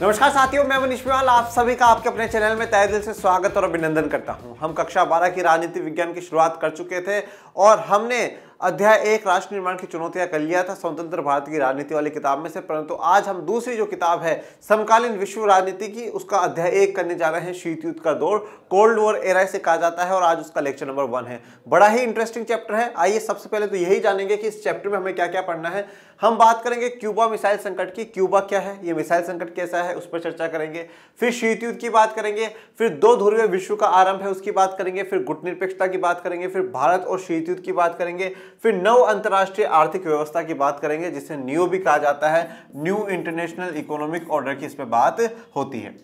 नमस्कार साथियों मैं मनीष मेवाल आप सभी का आपके अपने चैनल में तय दिल से स्वागत और अभिनंदन करता हूं हम कक्षा 12 की राजनीति विज्ञान की शुरुआत कर चुके थे और हमने अध्याय एक राष्ट्र निर्माण की चुनौतियां कर लिया था स्वतंत्र भारत की राजनीति वाली किताब में से परंतु आज हम दूसरी जो किताब है समकालीन विश्व राजनीति की उसका अध्याय एक करने जा रहे हैं शीत युद्ध का दौर कोल्ड वॉर एरा से कहा जाता है और आज उसका लेक्चर नंबर वन है बड़ा ही इंटरेस्टिंग चैप्टर है आइए सबसे पहले तो यही जानेंगे कि इस चैप्टर में हमें क्या क्या पढ़ना है हम बात करेंगे क्यूबा मिसाइल संकट की क्यूबा क्या है ये मिसाइल संकट कैसा है उस पर चर्चा करेंगे फिर शीत युद्ध की बात करेंगे फिर दो ध्रुवीय विश्व का आरंभ है उसकी बात करेंगे फिर गुटनिरपेक्षता की बात करेंगे फिर भारत और शीत युद्ध की बात करेंगे फिर नव अंतर्राष्ट्रीय आर्थिक व्यवस्था की बात करेंगे जिसे न्यू भी कहा जाता है न्यू इंटरनेशनल इकोनॉमिक ऑर्डर की इस पर बात होती है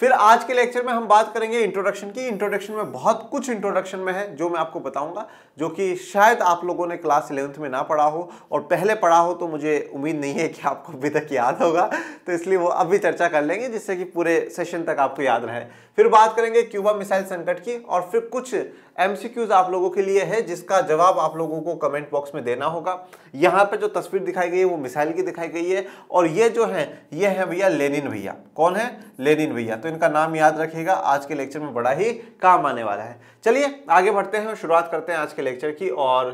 फिर आज के लेक्चर में हम बात करेंगे इंट्रोडक्शन की इंट्रोडक्शन में बहुत कुछ इंट्रोडक्शन में है जो मैं आपको बताऊंगा जो कि शायद आप लोगों ने क्लास इलेवंथ में ना पढ़ा हो और पहले पढ़ा हो तो मुझे उम्मीद नहीं है कि आपको अभी तक याद होगा तो इसलिए वो अभी चर्चा कर लेंगे जिससे कि पूरे सेशन तक आपको याद रहे फिर बात करेंगे क्यूबा मिसाइल संकट की और फिर कुछ एम आप लोगों के लिए है जिसका जवाब आप लोगों को कमेंट बॉक्स में देना होगा यहाँ पर जो तस्वीर दिखाई गई है वो मिसाइल की दिखाई गई है और ये जो है ये है भैया लेनिन भैया कौन है लेनिन भैया तो तो इनका नाम याद रखिएगा आज के लेक्चर में बड़ा ही काम आने वाला है चलिए आगे बढ़ते हैं और शुरुआत करते हैं आज के लेक्चर की और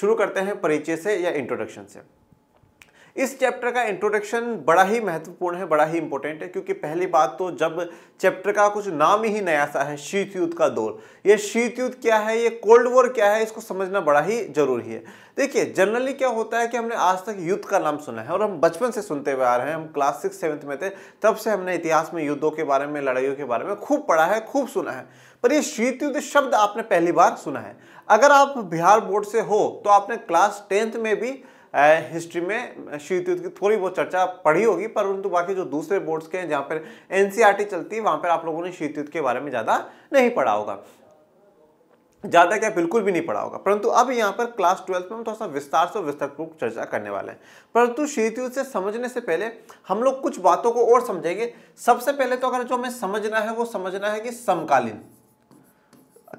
शुरू करते हैं परिचय से या इंट्रोडक्शन से इस चैप्टर का इंट्रोडक्शन बड़ा ही महत्वपूर्ण है बड़ा ही इंपॉर्टेंट है क्योंकि पहली बात तो जब चैप्टर का कुछ नाम ही नया सा है शीत युद्ध का दौर ये शीत युद्ध क्या है ये कोल्ड वॉर क्या है इसको समझना बड़ा ही जरूरी है देखिए जनरली क्या होता है कि हमने आज तक युद्ध का नाम सुना है और हम बचपन से सुनते हुए आ रहे हैं हम क्लास सिक्स सेवन्थ में थे तब से हमने इतिहास में युद्धों के बारे में लड़ाइयों के बारे में खूब पढ़ा है खूब सुना है पर ये शीत युद्ध शब्द आपने पहली बार सुना है अगर आप बिहार बोर्ड से हो तो आपने क्लास टेंथ में भी हिस्ट्री में शीत युद्ध की थोड़ी बहुत चर्चा पढ़ी होगी परंतु बाकी जो दूसरे बोर्ड्स के हैं जहाँ पर एन e चलती है वहाँ पर आप लोगों ने शीत युद्ध के बारे में ज़्यादा नहीं पढ़ा होगा ज़्यादा क्या बिल्कुल भी नहीं पढ़ा होगा परंतु अब यहाँ पर क्लास ट्वेल्थ में हम थोड़ा सा विस्तार से रूप चर्चा करने वाले हैं परंतु शीत युद्ध से समझने से पहले हम लोग कुछ बातों को और समझेंगे सबसे पहले तो अगर जो हमें समझना है वो समझना है कि समकालीन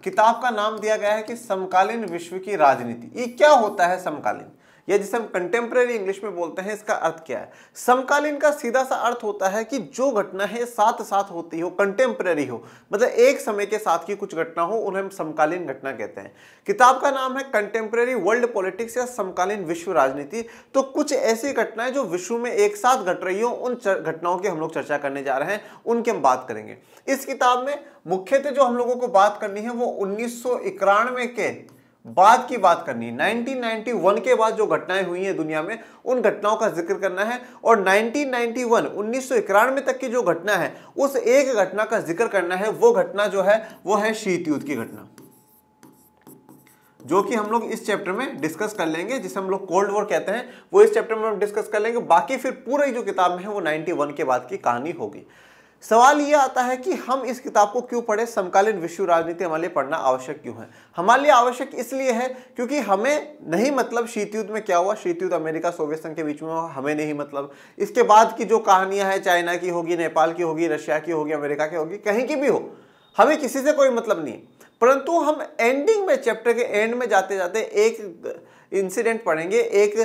किताब का नाम दिया गया है कि समकालीन विश्व की राजनीति ये क्या होता है समकालीन या जिसे हम कंटेम्प्रेरी इंग्लिश में बोलते हैं इसका अर्थ क्या है समकालीन का सीधा सा अर्थ होता है कि जो घटना है साथ साथ होती हो कंटेम्प्रेरी हो मतलब एक समय के साथ की कुछ घटना हो उन्हें हम समकालीन घटना कहते हैं किताब का नाम है कंटेम्प्रेरी वर्ल्ड पॉलिटिक्स या समकालीन विश्व राजनीति तो कुछ ऐसी घटनाएं जो विश्व में एक साथ घट रही हो उन घटनाओं की हम लोग चर्चा करने जा रहे हैं उनकी हम बात करेंगे इस किताब में मुख्यतः जो हम लोगों को बात करनी है वो उन्नीस के बाद की बात करनी है 1991 के बाद जो घटनाएं हुई हैं दुनिया में उन घटनाओं का जिक्र करना है और 1991 उन्नीस तक की जो घटना है उस एक घटना का जिक्र करना है वो घटना जो है वो है शीत युद्ध की घटना जो कि हम लोग इस चैप्टर में डिस्कस कर लेंगे जिसे हम लोग कोल्ड वॉर कहते हैं वो इस चैप्टर में हम डिस्कस कर लेंगे बाकी फिर पूरी जो किताब में है वो 91 के बाद की कहानी होगी सवाल ये आता है कि हम इस किताब को क्यों पढ़ें समकालीन विश्व राजनीति हमारे लिए पढ़ना आवश्यक क्यों है हमारे लिए आवश्यक इसलिए है क्योंकि हमें नहीं मतलब शीत युद्ध में क्या हुआ शीत युद्ध अमेरिका सोवियत संघ के बीच में हुआ हमें नहीं मतलब इसके बाद की जो कहानियां हैं चाइना की होगी नेपाल की होगी रशिया की होगी अमेरिका की होगी कहीं की भी हो हमें किसी से कोई मतलब नहीं परंतु हम एंडिंग में चैप्टर के एंड में जाते जाते एक इंसिडेंट पढ़ेंगे एक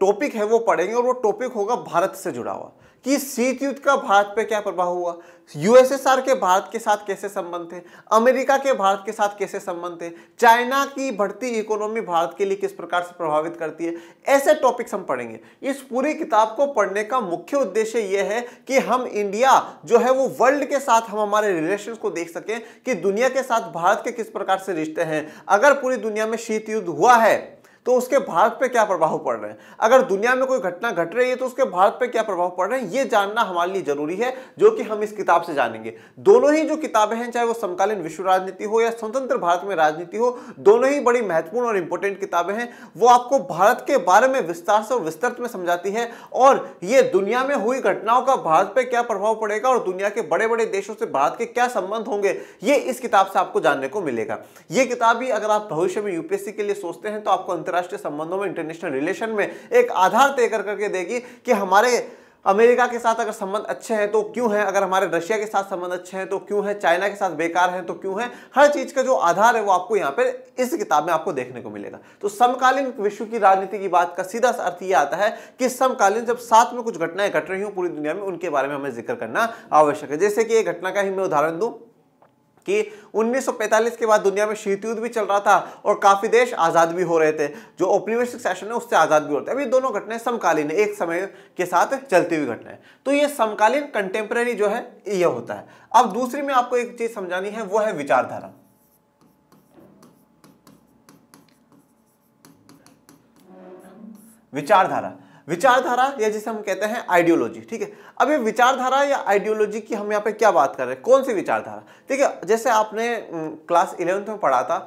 टॉपिक है वो पढ़ेंगे और वो टॉपिक होगा भारत से जुड़ा हुआ कि शीत युद्ध का भारत पे क्या प्रभाव हुआ यूएसएसआर के भारत के साथ कैसे संबंध थे अमेरिका के भारत के साथ कैसे संबंध थे चाइना की बढ़ती इकोनॉमी भारत के लिए किस प्रकार से प्रभावित करती है ऐसे टॉपिक्स हम पढ़ेंगे इस पूरी किताब को पढ़ने का मुख्य उद्देश्य यह है कि हम इंडिया जो है वो वर्ल्ड के साथ हम हमारे रिलेशन को देख सकें कि दुनिया के साथ भारत के किस प्रकार से रिश्ते हैं अगर पूरी दुनिया में शीत युद्ध हुआ है तो उसके भारत पे क्या प्रभाव पड़ रहे हैं अगर दुनिया में कोई घटना घट रही है तो उसके भारत पे क्या प्रभाव पड़ रहे हैं ये जानना हमारे लिए जरूरी है जो कि हम इस किताब से जानेंगे दोनों ही जो किताबें हैं चाहे वो समकालीन विश्व राजनीति हो या स्वतंत्र भारत में राजनीति हो दोनों ही बड़ी महत्वपूर्ण और इंपॉर्टेंट किताबें हैं वो आपको भारत के बारे में विस्तार से और विस्तृत में समझाती है और ये दुनिया में हुई घटनाओं का भारत पर क्या प्रभाव पड़ेगा और दुनिया के बड़े बड़े देशों से भारत के क्या संबंध होंगे ये इस किताब से आपको जानने को मिलेगा ये किताब भी अगर आप भविष्य में यूपीएससी के लिए सोचते हैं तो आपको अंतर अंतर्राष्ट्रीय संबंधों में इंटरनेशनल रिलेशन में एक आधार तय कर करके देगी कि हमारे अमेरिका के साथ अगर संबंध अच्छे हैं तो क्यों हैं अगर हमारे रशिया के साथ संबंध अच्छे हैं तो क्यों हैं चाइना के साथ बेकार हैं तो क्यों हैं हर चीज का जो आधार है वो आपको यहाँ पे इस किताब में आपको देखने को मिलेगा तो समकालीन विश्व की राजनीति की बात का सीधा अर्थ ये आता है कि समकालीन जब साथ में कुछ घटनाएं घट रही हूँ पूरी दुनिया में उनके बारे में हमें जिक्र करना आवश्यक है जैसे कि एक घटना का ही मैं उदाहरण दूँ कि 1945 के बाद दुनिया में शीत युद्ध भी चल रहा था और काफी देश आजाद भी हो रहे थे जो औपनिवेशिक शासन है उससे आजाद भी होते अभी दोनों घटनाएं समकालीन एक समय के साथ चलती हुई घटनाएं तो ये समकालीन कंटेम्प्रेरी जो है यह होता है अब दूसरी में आपको एक चीज समझानी है वो है विचारधारा विचारधारा विचारधारा या जिसे हम कहते हैं आइडियोलॉजी ठीक है अब ये विचारधारा या आइडियोलॉजी की हम यहाँ पे क्या बात कर रहे हैं कौन सी विचारधारा ठीक है जैसे आपने क्लास इलेवंथ में पढ़ा था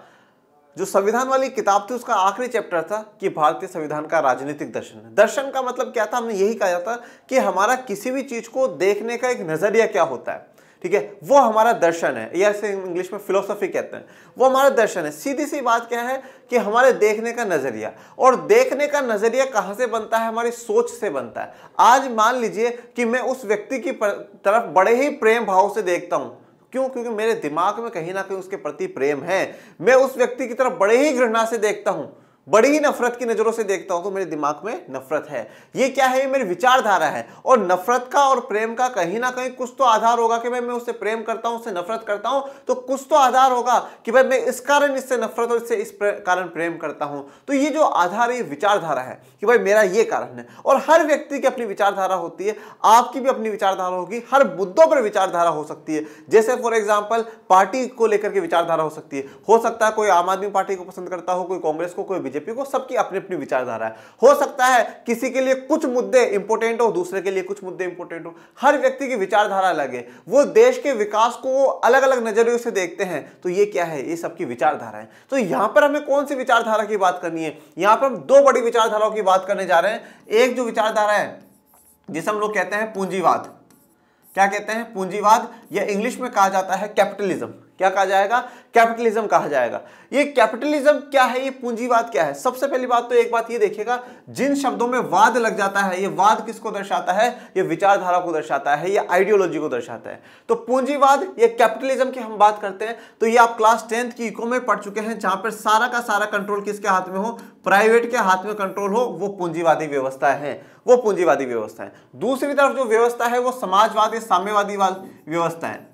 जो संविधान वाली किताब थी उसका आखिरी चैप्टर था कि भारतीय संविधान का राजनीतिक दर्शन दर्शन का मतलब क्या था हमने यही कहा था कि हमारा किसी भी चीज को देखने का एक नजरिया क्या होता है ठीक है वो हमारा दर्शन है या इसे इंग्लिश में फिलोसफी कहते हैं वो हमारा दर्शन है सीधी सी बात क्या है कि हमारे देखने का नज़रिया और देखने का नज़रिया कहाँ से बनता है हमारी सोच से बनता है आज मान लीजिए कि मैं उस व्यक्ति की तरफ बड़े ही प्रेम भाव से देखता हूँ क्यों क्योंकि मेरे दिमाग में कहीं ना कहीं उसके प्रति प्रेम है मैं उस व्यक्ति की तरफ बड़े ही घृणा से देखता हूँ बड़ी ही नफरत की नज़रों से देखता हूं तो मेरे दिमाग में नफरत है ये क्या है ये मेरी विचारधारा है और नफरत का और प्रेम का कहीं ना कहीं कुछ तो आधार होगा कि भाई मैं उससे प्रेम करता हूं उससे नफरत करता हूं तो कुछ तो आधार होगा कि भाई मैं इस कारण इससे नफरत और इससे इस कारण प्रेम करता हूं तो ये जो आधार है ये विचारधारा है कि भाई मेरा ये कारण है और हर व्यक्ति की अपनी विचारधारा होती है आपकी भी अपनी विचारधारा होगी हर मुद्दों पर विचारधारा हो सकती है जैसे फॉर एग्जाम्पल पार्टी को लेकर के विचारधारा हो सकती है हो सकता है कोई आम आदमी पार्टी को पसंद करता हो कोई कांग्रेस को कोई बीजेपी बीजेपी को सबकी अपनी अपनी विचारधारा है हो सकता है किसी के लिए कुछ मुद्दे इंपोर्टेंट हो दूसरे के लिए कुछ मुद्दे इंपोर्टेंट हो हर व्यक्ति की विचारधारा अलग है वो देश के विकास को अलग अलग नजरियों से देखते हैं तो ये क्या है ये सबकी विचारधारा है तो यहां पर हमें कौन सी विचारधारा की बात करनी है यहां पर हम दो बड़ी विचारधाराओं की बात करने जा रहे हैं एक जो विचारधारा है जिसे हम लोग कहते हैं पूंजीवाद क्या कहते हैं पूंजीवाद या इंग्लिश में कहा जाता है कैपिटलिज्म क्या कहा जाएगा कैपिटलिज्म कहा जाएगा ये कैपिटलिज्म क्या है ये पूंजीवाद क्या है सबसे पहली बात तो एक बात ये देखिएगा जिन शब्दों में वाद लग जाता है ये वाद किसको दर्शाता है ये विचारधारा को दर्शाता है ये आइडियोलॉजी को दर्शाता है तो पूंजीवाद ये कैपिटलिज्म की हम बात करते हैं तो ये आप क्लास टेंथ की इको में पढ़ चुके हैं जहां पर सारा का सारा कंट्रोल किसके हाथ में हो प्राइवेट के हाथ में कंट्रोल हो वो पूंजीवादी व्यवस्था है वो पूंजीवादी व्यवस्था है दूसरी तरफ जो व्यवस्था है वो समाजवादी साम्यवादी व्यवस्था है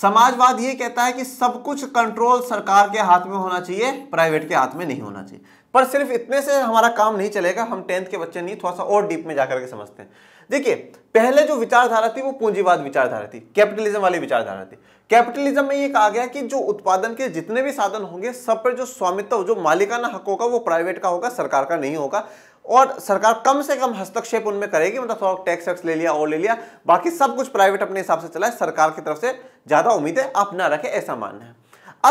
समाजवाद ये कहता है कि सब कुछ कंट्रोल सरकार के हाथ में होना चाहिए प्राइवेट के हाथ में नहीं होना चाहिए पर सिर्फ इतने से हमारा काम नहीं चलेगा हम टेंथ के बच्चे नहीं थोड़ा सा और डीप में जाकर के समझते हैं देखिए पहले जो विचारधारा थी वो पूंजीवाद विचारधारा थी कैपिटलिज्म वाली विचारधारा थी कैपिटलिज्म में ये कहा गया कि जो उत्पादन के जितने भी साधन होंगे सब पर जो स्वामित्व जो मालिकाना हक होगा वो प्राइवेट का होगा सरकार का नहीं होगा और सरकार कम से कम हस्तक्षेप उनमें करेगी मतलब थोड़ा टैक्स वैक्स ले लिया और ले लिया बाकी सब कुछ प्राइवेट अपने हिसाब से चलाए सरकार की तरफ से ज़्यादा उम्मीदें आप ना रखें ऐसा मानना है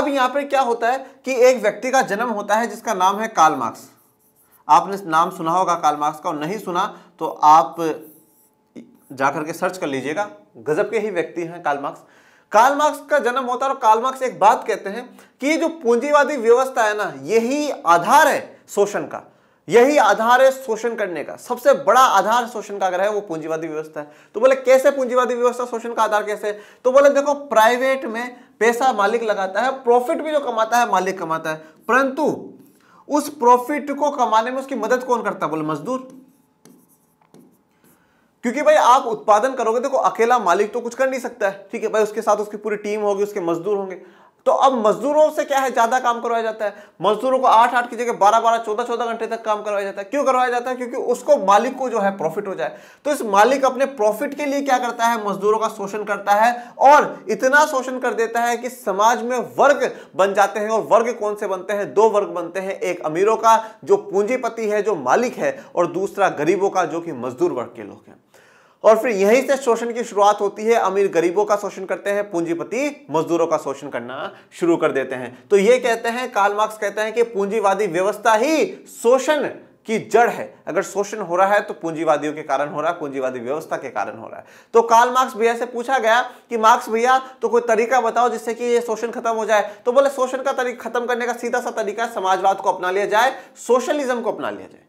अब यहाँ पर क्या होता है कि एक व्यक्ति का जन्म होता है जिसका नाम है काल मार्क्स आपने नाम सुना होगा काल मार्क्स का और नहीं सुना तो आप जाकर के सर्च कर लीजिएगा गजब के ही व्यक्ति हैं काल मार्क्स काल मार्क्स का जन्म होता है और काल मार्क्स एक बात कहते हैं कि जो पूंजीवादी व्यवस्था है ना यही आधार है शोषण का यही आधार है शोषण करने का सबसे बड़ा आधार शोषण का अगर है वो पूंजीवादी व्यवस्था है तो बोले कैसे पूंजीवादी व्यवस्था शोषण का आधार कैसे तो बोले देखो प्राइवेट में पैसा मालिक लगाता है प्रॉफिट भी जो कमाता है मालिक कमाता है परंतु उस प्रॉफिट को कमाने में उसकी मदद कौन करता है बोले मजदूर क्योंकि भाई आप उत्पादन करोगे देखो अकेला मालिक तो कुछ कर नहीं सकता है ठीक है भाई उसके साथ उसकी पूरी टीम होगी उसके मजदूर होंगे तो अब मजदूरों से क्या है ज्यादा काम करवाया जाता है मजदूरों को आठ आठ की जगह बारह बारह चौदह चौदह घंटे तक काम करवाया जाता है क्यों करवाया जाता है क्योंकि उसको मालिक को जो है प्रॉफिट हो जाए तो इस मालिक अपने प्रॉफिट के लिए क्या करता है मजदूरों का शोषण करता है और इतना शोषण कर देता है कि समाज में वर्ग बन जाते हैं और वर्ग कौन से बनते हैं दो वर्ग बनते हैं एक अमीरों का जो पूंजीपति है जो मालिक है और दूसरा गरीबों का जो कि मजदूर वर्ग के लोग हैं और फिर यहीं से शोषण की शुरुआत होती है अमीर गरीबों का शोषण करते हैं पूंजीपति मजदूरों का शोषण करना शुरू कर देते हैं तो ये कहते हैं कार्ल मार्क्स कहते हैं कि पूंजीवादी व्यवस्था ही शोषण की जड़ है अगर शोषण हो रहा है तो पूंजीवादियों के कारण हो रहा है पूंजीवादी व्यवस्था के कारण हो रहा है तो कार्ल मार्क्स भैया से पूछा गया कि मार्क्स भैया तो कोई तरीका बताओ जिससे कि ये शोषण खत्म हो जाए तो बोले शोषण का तरीका खत्म करने का सीधा सा तरीका समाजवाद को अपना लिया जाए सोशलिज्म को अपना लिया जाए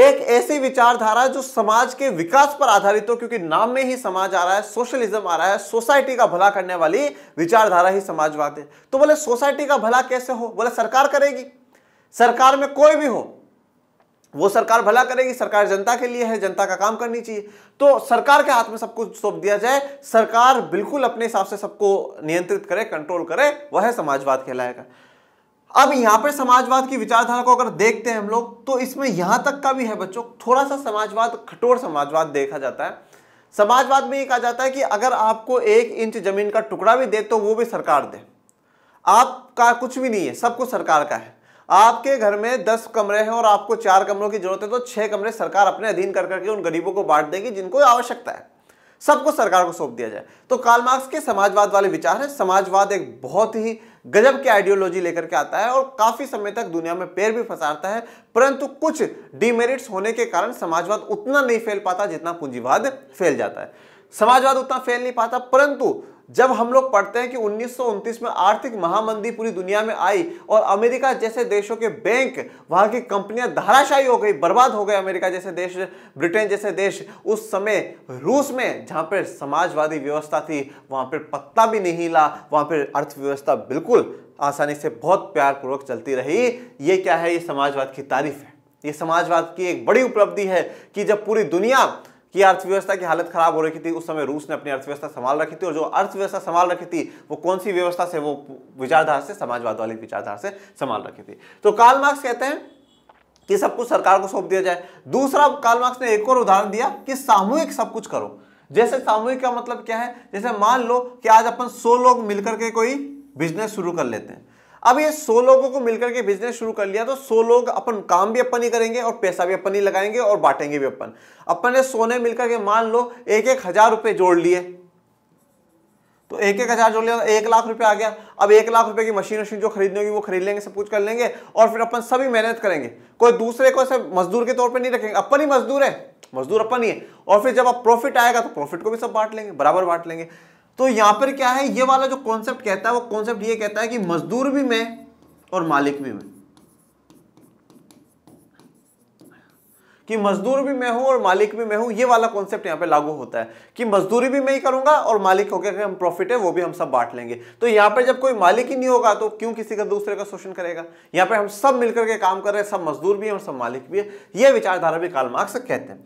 एक ऐसी विचारधारा जो समाज के विकास पर आधारित हो क्योंकि नाम में ही समाज आ रहा है सोशलिज्म आ रहा है सोसाइटी का भला करने वाली विचारधारा ही समाजवाद है तो बोले सोसाइटी का भला कैसे हो बोले सरकार करेगी सरकार में कोई भी हो वो सरकार भला करेगी सरकार जनता के लिए है जनता का काम करनी चाहिए तो सरकार के हाथ में सब कुछ सौंप दिया जाए सरकार बिल्कुल अपने हिसाब से सबको नियंत्रित करे कंट्रोल करे वह समाजवाद कहलाएगा अब यहाँ पर समाजवाद की विचारधारा को अगर देखते हैं हम लोग तो इसमें यहां तक का भी है बच्चों थोड़ा सा समाजवाद कठोर समाजवाद देखा जाता है समाजवाद में ये कहा जाता है कि अगर आपको एक इंच जमीन का टुकड़ा भी दे तो वो भी सरकार दे आपका कुछ भी नहीं है सब कुछ सरकार का है आपके घर में दस कमरे हैं और आपको चार कमरों की जरूरत है तो छह कमरे सरकार अपने अधीन कर करके उन गरीबों को बांट देगी जिनको आवश्यकता है सबको सरकार को सौंप दिया जाए तो कार्ल मार्क्स के समाजवाद वाले विचार है समाजवाद एक बहुत ही गजब की आइडियोलॉजी लेकर के आता है और काफ़ी समय तक दुनिया में पैर भी फसारता है परंतु कुछ डिमेरिट्स होने के कारण समाजवाद उतना नहीं फैल पाता जितना पूंजीवाद फैल जाता है समाजवाद उतना फैल नहीं पाता परंतु जब हम लोग पढ़ते हैं कि उन्नीस में आर्थिक महामंदी पूरी दुनिया में आई और अमेरिका जैसे देशों के बैंक वहाँ की कंपनियां धाराशाही हो गई बर्बाद हो गए अमेरिका जैसे देश ब्रिटेन जैसे देश उस समय रूस में जहाँ पर समाजवादी व्यवस्था थी वहाँ पर पत्ता भी नहीं हिला वहाँ पर अर्थव्यवस्था बिल्कुल आसानी से बहुत प्यार पूर्वक चलती रही ये क्या है ये समाजवाद की तारीफ है ये समाजवाद की एक बड़ी उपलब्धि है कि जब पूरी दुनिया कि अर्थव्यवस्था की हालत खराब हो रखी थी उस समय रूस ने अपनी अर्थव्यवस्था संभाल रखी थी और जो अर्थव्यवस्था संभाल रखी थी वो कौन सी व्यवस्था से वो विचारधारा से समाजवाद वाली विचारधारा से संभाल रखी थी तो काल मार्क्स कहते हैं कि सब कुछ सरकार को सौंप दिया जाए दूसरा काल मार्क्स ने एक और उदाहरण दिया कि सामूहिक सब कुछ करो जैसे सामूहिक का मतलब क्या है जैसे मान लो कि आज अपन सौ लोग मिलकर के कोई बिजनेस शुरू कर लेते हैं अब ये सो लोगों को मिलकर के बिजनेस शुरू कर लिया तो सो लोग अपन काम भी अपन ही करेंगे और पैसा भी अपन ही लगाएंगे और बांटेंगे भी अपन अपन ने सोने मिलकर के मान लो एक एक हजार रुपए जोड़ लिए तो एक एक हजार जोड़ लिया एक लाख रुपए आ गया अब एक लाख रुपए की मशीन वशीन जो खरीदनी होगी वो खरीद लेंगे सब कुछ कर लेंगे और फिर अपन सभी मेहनत करेंगे कोई दूसरे को ऐसे मजदूर के तौर पर नहीं रखेंगे अपन ही मजदूर है मजदूर अपन ही है और फिर जब अब प्रॉफिट आएगा तो प्रॉफिट को भी सब बांट लेंगे बराबर बांट लेंगे तो यहां पर क्या है ये वाला जो कॉन्सेप्ट कहता है वो कॉन्सेप्ट ये कहता है कि मजदूर भी मैं और मालिक भी मैं कि मजदूर भी मैं हूं और मालिक भी मैं हूं ये वाला कॉन्सेप्ट यहां पे लागू होता है कि मजदूरी भी मैं ही करूंगा और मालिक हो गया हम प्रॉफिट है वो भी हम सब बांट लेंगे तो यहां पर जब कोई मालिक ही नहीं होगा तो क्यों किसी का दूसरे का शोषण करेगा यहां पर हम सब मिलकर के काम कर रहे हैं सब मजदूर भी है और सब मालिक भी है यह विचारधारा भी कालमार्क्स कहते हैं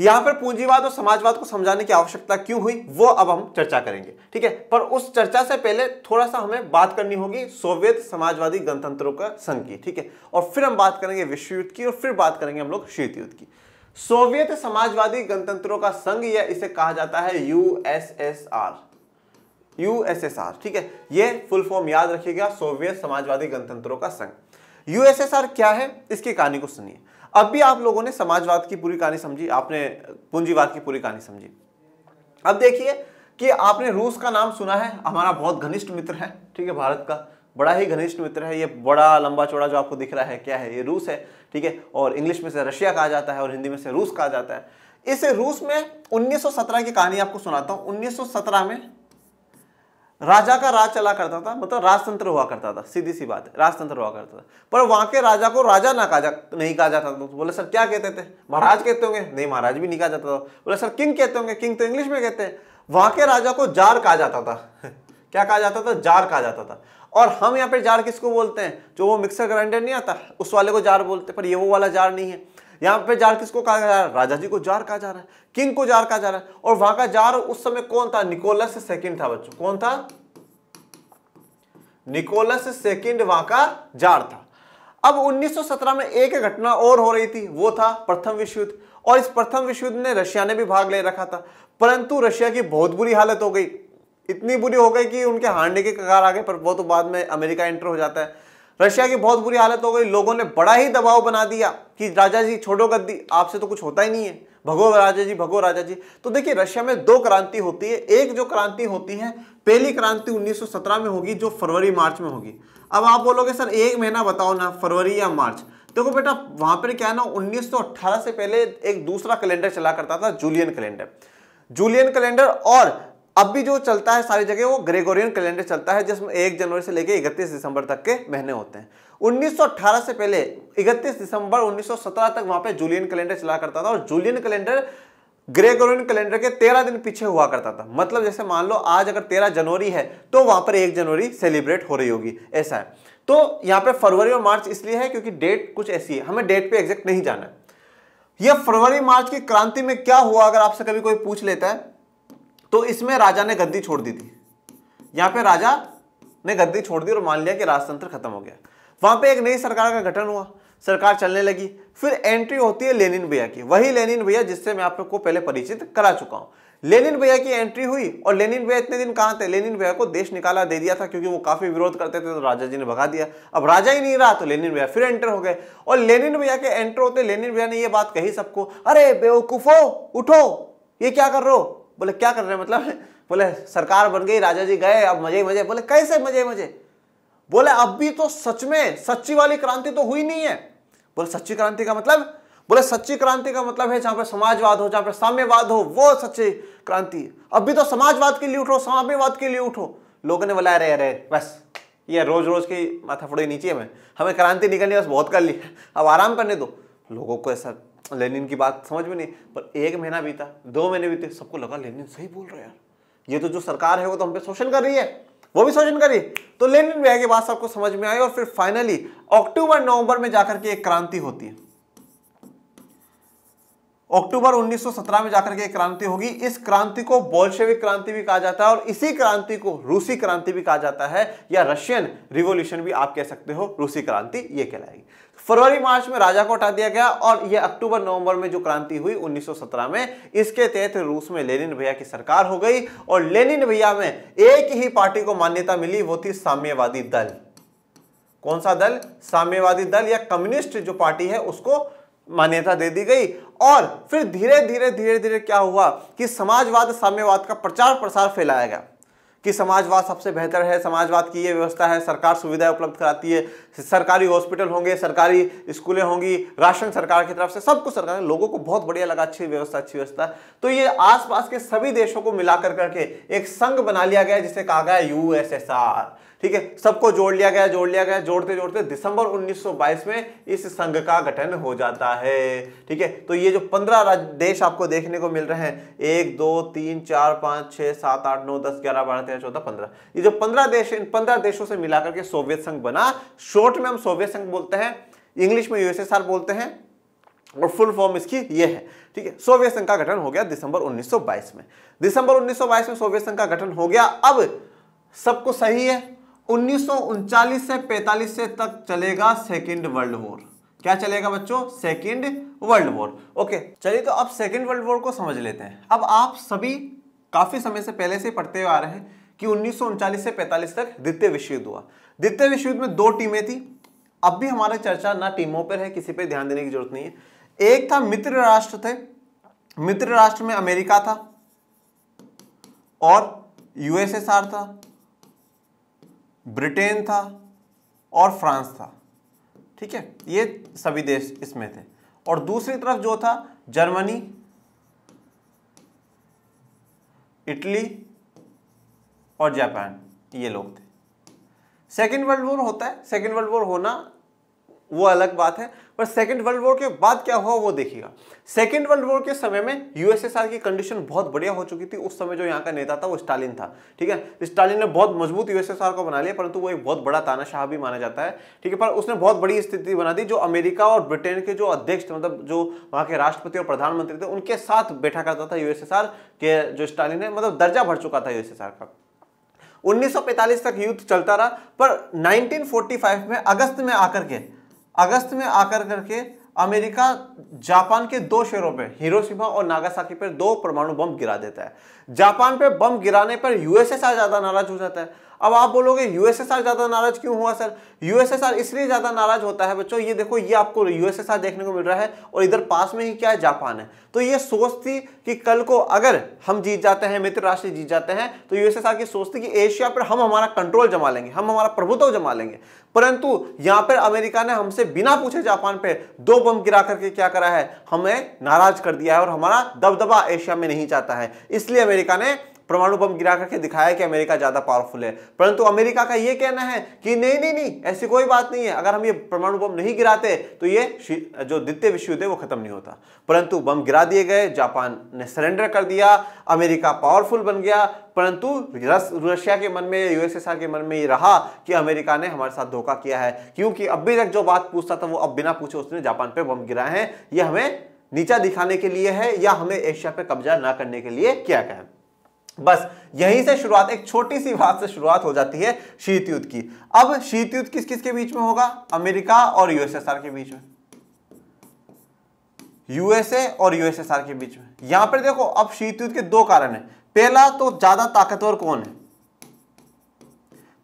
यहां पर पूंजीवाद और समाजवाद को समझाने की आवश्यकता क्यों हुई वो अब हम चर्चा करेंगे ठीक है पर उस चर्चा से पहले थोड़ा सा हमें बात करनी होगी सोवियत समाजवादी गणतंत्रों का संघ की ठीक है और फिर हम बात करेंगे विश्व युद्ध की और फिर बात करेंगे हम लोग शीत युद्ध की सोवियत समाजवादी गणतंत्रों का संघ या इसे कहा जाता है यूएसएसआर यूएसएसआर ठीक है ये फुल फॉर्म याद रखिएगा सोवियत समाजवादी गणतंत्रों का संघ यूएसएसआर क्या है इसकी कहानी को सुनिए अब भी आप लोगों ने समाजवाद की पूरी कहानी समझी आपने पूंजीवाद की पूरी कहानी समझी अब देखिए कि आपने रूस का नाम सुना है हमारा बहुत घनिष्ठ मित्र है ठीक है भारत का बड़ा ही घनिष्ठ मित्र है ये बड़ा लंबा चौड़ा जो आपको दिख रहा है क्या है ये रूस है ठीक है और इंग्लिश में से रशिया कहा जाता है और हिंदी में से रूस कहा जाता है इसे रूस में 1917 की कहानी आपको सुनाता हूं 1917 में राजा का राज चला करता था मतलब राजतंत्र हुआ करता था सीधी सी बात है राजतंत्र हुआ करता था पर वहां के राजा को राजा ना कहा जा नहीं कहा जाता था तो बोले सर क्या कहते थे महाराज कहते होंगे नहीं महाराज भी नहीं कहा जाता था बोले सर किंग कहते होंगे किंग तो इंग्लिश में कहते हैं वहां के राजा को जार कहा जाता था क्या कहा जाता था जार कहा जाता था और हम यहाँ पे जार किसको बोलते हैं जो वो मिक्सर ग्राइंडर नहीं आता उस वाले को जार बोलते पर ये वो वाला जार नहीं है यहाँ पे जार किसको कहा जा रहा है राजा जी को जार कहा जा रहा है किंग को जार कहा जा रहा है और वहां का जार उस समय कौन था निकोलस सेकंड था बच्चों कौन था निकोलस सेकंड वहां का जार था अब 1917 में एक घटना और हो रही थी वो था प्रथम विश्व युद्ध और इस प्रथम विश्व युद्ध में रशिया ने भी भाग ले रखा था परंतु रशिया की बहुत बुरी हालत हो गई इतनी बुरी हो गई कि उनके हारने के कगार आ गए पर वो तो बाद में अमेरिका एंटर हो जाता है रशिया की बहुत बुरी हालत हो गई लोगों ने बड़ा ही दबाव बना दिया कि राजा जी छोड़ो गद्दी आपसे तो कुछ होता ही नहीं है भगो राजा जी भगो राजा जी तो देखिए रशिया में दो क्रांति होती है एक जो क्रांति होती है पहली क्रांति 1917 में होगी जो फरवरी मार्च में होगी अब आप बोलोगे सर एक महीना बताओ ना फरवरी या मार्च देखो बेटा वहां पर क्या है ना उन्नीस से पहले एक दूसरा कैलेंडर चला करता था जूलियन कैलेंडर जूलियन कैलेंडर और अब भी जो चलता है सारी जगह वो ग्रेगोरियन कैलेंडर चलता है जिसमें एक जनवरी से लेकर इकतीस दिसंबर तक के महीने होते हैं 1918 से पहले 31 दिसंबर 1917 तक वहां पे जूलियन कैलेंडर चला करता था और जूलियन कैलेंडर ग्रेगोरियन कैलेंडर के तेरह दिन पीछे हुआ करता था मतलब जैसे मान लो आज अगर तेरह जनवरी है तो वहां पर एक जनवरी सेलिब्रेट हो रही होगी ऐसा है तो यहां पर फरवरी और मार्च इसलिए है क्योंकि डेट कुछ ऐसी है हमें डेट पर एग्जैक्ट नहीं जाना है यह फरवरी मार्च की क्रांति में क्या हुआ अगर आपसे कभी कोई पूछ लेता है तो इसमें राजा ने गद्दी छोड़ दी थी यहां पे राजा ने गद्दी छोड़ दी और मान लिया कि राजतंत्र खत्म हो गया वहां पे एक नई सरकार का गठन हुआ सरकार चलने लगी फिर एंट्री होती है लेनिन भैया की वही लेनिन भैया जिससे मैं आप लोग को पहले परिचित करा चुका हूं लेनिन भैया की एंट्री हुई और लेनिन भैया इतने दिन कहां थे लेनिन भैया को देश निकाला दे दिया था क्योंकि वो काफी विरोध करते थे तो राजा जी ने भगा दिया अब राजा ही नहीं रहा तो लेनिन भैया फिर एंटर हो गए और लेनिन भैया के एंटर होते लेनिन भैया ने ये बात कही सबको अरे बेवकूफो उठो ये क्या कर रहे हो बोले क्या कर रहे हैं मतलब बोले सरकार बन गई राजा जी गए अब मजे मजे बोले कैसे मजे मजे बोले अब भी तो सच में सच्ची वाली क्रांति तो हुई नहीं है बोले सच्ची क्रांति का मतलब बोले सच्ची क्रांति का मतलब है जहां पर समाजवाद हो जहां पर साम्यवाद हो वो सच्ची क्रांति अब भी तो समाजवाद के लिए उठो साम्यवाद के लिए उठो लोगों ने बोला अरे अरे बस ये रोज रोज की माथा फोड़ी नीचे में हमें क्रांति निकलनी बस बहुत कर ली अब आराम करने दो लोगों को ऐसा लेनिन की बात समझ में नहीं पर एक महीना बीता दो महीने बीते सबको लगा लेनिन सही बोल रहे यार ये तो जो सरकार है वो तो हम पे शोषण कर रही है वो भी शोषण करिए तो लेनिन में के बाद सबको समझ में आई और फिर फाइनली अक्टूबर नवंबर में जाकर के एक क्रांति होती है अक्टूबर 1917 में जाकर के एक क्रांति होगी इस क्रांति को बोल्शेविक क्रांति भी कहा जाता है और इसी क्रांति को रूसी क्रांति भी कहा जाता है या रशियन रिवोल्यूशन भी आप कह सकते हो रूसी क्रांति ये कहलाएगी फरवरी मार्च में राजा को हटा दिया गया और यह अक्टूबर नवंबर में जो क्रांति हुई 1917 में इसके तहत रूस में लेनिन भैया की सरकार हो गई और लेनिन भैया में एक ही पार्टी को मान्यता मिली वो थी साम्यवादी दल कौन सा दल साम्यवादी दल या कम्युनिस्ट जो पार्टी है उसको मान्यता दे दी गई और फिर धीरे धीरे धीरे धीरे क्या हुआ कि समाजवाद साम्यवाद का प्रचार प्रसार फैलाया गया कि समाजवाद सबसे बेहतर है समाजवाद की ये व्यवस्था है सरकार सुविधाएं उपलब्ध कराती है सरकारी हॉस्पिटल होंगे सरकारी स्कूलें होंगी राशन सरकार की तरफ से सब कुछ सरकार लोगों को बहुत बढ़िया लगा अच्छी व्यवस्था अच्छी व्यवस्था तो ये आसपास के सभी देशों को मिलाकर करके एक संघ बना लिया गया जिसे कहा गया यूएसएसआर ठीक है सबको जोड़ लिया गया जोड़ लिया गया जोड़ते जोड़ते दिसंबर 1922 में इस संघ का गठन हो जाता है ठीक है तो ये जो पंद्रह देश आपको देखने को मिल रहे हैं एक दो तीन चार पाँच छः सात आठ नौ दस ग्यारह बारह तेरह चौदह पंद्रह ये जो पंद्रह देश इन पंद्रह देशों से मिलाकर के सोवियत संघ बना शॉर्ट में हम सोवियत संघ बोलते हैं इंग्लिश में यूएसएसआर बोलते हैं और फुल फॉर्म इसकी ये है ठीक है सोवियत संघ का गठन हो गया दिसंबर 1922 में दिसंबर 1922 में सोवियत संघ का गठन हो गया अब सबको सही है उन्नीस से 45 से तक चलेगा सेकेंड वर्ल्ड वॉर क्या चलेगा बच्चों सेकेंड वर्ल्ड वॉर ओके चलिए तो अब सेकेंड वर्ल्ड वॉर को समझ लेते हैं अब आप सभी काफ़ी समय से पहले से पढ़ते हुए आ रहे हैं कि उन्नीस से 45 तक द्वितीय विश्व युद्ध हुआ द्वितीय विश्व युद्ध में दो टीमें थी अब भी हमारा चर्चा ना टीमों पर है किसी पर ध्यान देने की जरूरत नहीं है एक था मित्र राष्ट्र थे मित्र राष्ट्र में अमेरिका था और यूएसएसआर था ब्रिटेन था और फ्रांस था ठीक है ये सभी देश इसमें थे और दूसरी तरफ जो था जर्मनी इटली और जापान ये लोग थे सेकेंड वर्ल्ड वॉर होता है सेकेंड वर्ल्ड वॉर होना वो अलग बात है पर सेकेंड वर्ल्ड वॉर के बाद क्या हुआ वो देखिएगा सेकेंड वर्ल्ड वॉर के समय में यूएसएसआर की कंडीशन बहुत बढ़िया हो चुकी थी उस समय जो यहाँ का नेता था वो स्टालिन था ठीक है स्टालिन ने बहुत मजबूत यूएसएसआर को बना लिया परंतु वो एक बहुत बड़ा तानाशाह भी माना जाता है ठीक है पर उसने बहुत बड़ी स्थिति बना दी जो अमेरिका और ब्रिटेन के जो अध्यक्ष मतलब जो वहाँ के राष्ट्रपति और प्रधानमंत्री थे उनके साथ बैठा करता था यूएसएसआर के जो स्टालिन है मतलब दर्जा भर चुका था यूएसएसआर का 1945 तक युद्ध चलता रहा पर 1945 में अगस्त में आकर के अगस्त में आकर करके अमेरिका जापान के दो शहरों पर हिरोशिमा और नागासाकी पर दो परमाणु बम गिरा देता है जापान पर बम गिराने पर यूएसएसआर ज़्यादा नाराज हो जाता है अब आप बोलोगे यूएसएसआर ज़्यादा नाराज क्यों हुआ सर यूएसएसआर इसलिए ज़्यादा नाराज होता है बच्चों ये देखो ये आपको यूएसएसआर देखने को मिल रहा है और इधर पास में ही क्या है जापान है तो ये सोचती कि कल को अगर हम जीत जाते हैं मित्र राष्ट्र जीत जाते हैं तो यूएसएसआर की सोचती कि एशिया पर हम हमारा कंट्रोल जमा लेंगे हम हमारा प्रभुत्व जमा लेंगे परंतु यहाँ पर अमेरिका ने हमसे बिना पूछे जापान पर दो बम गिरा करके क्या करा है हमें नाराज कर दिया है और हमारा दबदबा एशिया में नहीं जाता है इसलिए अमेरिका ने परमाणु बम गिरा करके दिखाया कि अमेरिका ज़्यादा पावरफुल है परंतु अमेरिका का यह कहना है कि नहीं नहीं नहीं ऐसी कोई बात नहीं है अगर हम ये परमाणु बम नहीं गिराते तो ये जो द्वितीय विश्व युद्ध है वो खत्म नहीं होता परंतु बम गिरा दिए गए जापान ने सरेंडर कर दिया अमेरिका पावरफुल बन गया परंतु रशिया के मन में यूएसएसआर के मन में ये रहा कि अमेरिका ने हमारे साथ धोखा किया है क्योंकि अभी तक जो बात पूछता था वो अब बिना पूछे उसने जापान पे बम गिराए हैं ये हमें नीचा दिखाने के लिए है या हमें एशिया पे कब्जा ना करने के लिए क्या कहें बस यहीं से शुरुआत एक छोटी सी बात से शुरुआत हो जाती है शीत युद्ध की अब शीत युद्ध किस किसके बीच में होगा अमेरिका और यूएसएसआर के बीच में यूएसए और यूएसएसआर के बीच में यहां पर देखो अब शीत युद्ध के दो कारण है पहला तो ज्यादा ताकतवर कौन है